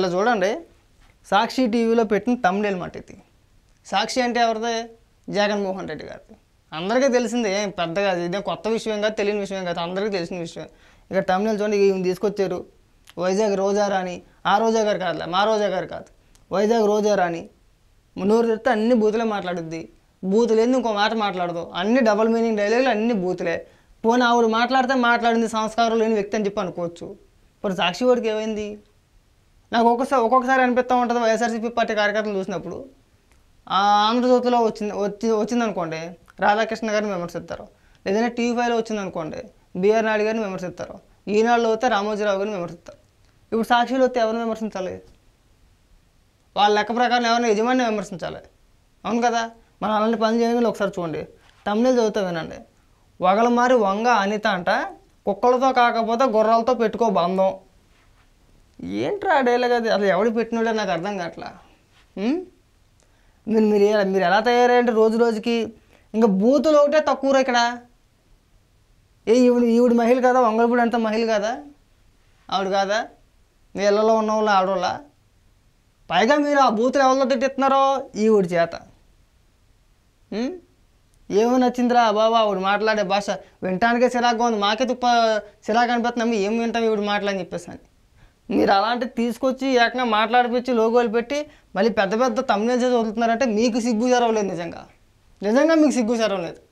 ఇలా చూడండి సాక్షి టీవీలో పెట్టిన తమిళ మాట ఇది సాక్షి అంటే ఎవరిదే జగన్మోహన్ రెడ్డి గారిది అందరికీ తెలిసిందే పెద్దగా ఇదే కొత్త విషయం కాదు తెలియని విషయం కాదు అందరికీ తెలిసిన విషయం ఇక తమిళ చూడండి ఈయన తీసుకొచ్చారు వైజాగ్ రోజా రాణి ఆ రోజా గారు కాదులే మా రోజా గారు కాదు వైజాగ్ రోజా రాణి నోరు తెస్తే అన్ని బూతులే మాట్లాడుద్ది బూతులేంది ఇంకో మాట మాట్లాడదు అన్ని డబల్ మీనింగ్ డైలాగులు అన్ని బూతులే పోనీ ఆవిడ మాట్లాడితే మాట్లాడింది సంస్కారం లేని వ్యక్తి అని చెప్పి అనుకోవచ్చు ఇప్పుడు సాక్షి వాడికి ఏమైంది నాకు ఒక్కసారి ఒక్కొక్కసారి అనిపిస్తూ ఉంటుంది వైఎస్ఆర్సీపీ పార్టీ కార్యకర్తలు చూసినప్పుడు ఆంధ్రజ్యోతిలో వచ్చింది వచ్చి వచ్చిందనుకోండి రాధాకృష్ణ గారిని విమర్శిస్తారు లేదంటే టీవీ ఫైవ్లో వచ్చిందనుకోండి బీఆర్ నాయుడు గారిని విమర్శిస్తారు ఈనాడులో అయితే రామోజీరావు గారిని విమర్శిస్తారు ఇప్పుడు సాక్షిలో వస్తే ఎవరిని విమర్శించాలి వాళ్ళ లెక్క ప్రకారం ఎవరిని యజమాని విమర్శించాలి అవును కదా మనం అలాంటి పని చేయడం ఒకసారి చూడండి తమిళ చదువుతా వినండి వగల మారి వంగ అనిత అంట కుక్కలతో కాకపోతే గుర్రాలతో పెట్టుకో బంధం ఏంట్రా డైలాగ్ అది అసలు ఎవడు పెట్టినోడో నాకు అర్థం కావట్లా మీరు మీరు మీరు ఎలా తయారయ్యారంటే రోజు రోజుకి ఇంకా బూతులు ఒకటే తక్కువ ఇక్కడ ఏ ఈవిడ ఈవిడ మహిళ కదా వంగలపూడి అంత మహిళ కదా ఆవిడ కాదా మీ ఇళ్ళలో ఉన్న వాళ్ళు ఆడవాళ్ళ పైగా మీరు ఆ బూతులు ఎవరిలో తిట్టిస్తున్నారో ఈవిడ చేత ఏమో నచ్చిందిరా బాబా ఆవిడ మాట్లాడే భాష వినటానికే చిరాకుగా ఉంది మాకే తుప్ప చిరాకు అనిపిస్తున్నాము ఏం వింటాం ఈవిడ మాట్లాడని చెప్పేసి అని మీరు అలాంటివి తీసుకొచ్చి ఏకంగా మాట్లాడిపించి లోగోలు పెట్టి మళ్ళీ పెద్ద పెద్ద తమిళ వదులుతున్నారంటే మీకు సిగ్గు జరవలేదు నిజంగా నిజంగా మీకు సిగ్గు జరవలేదు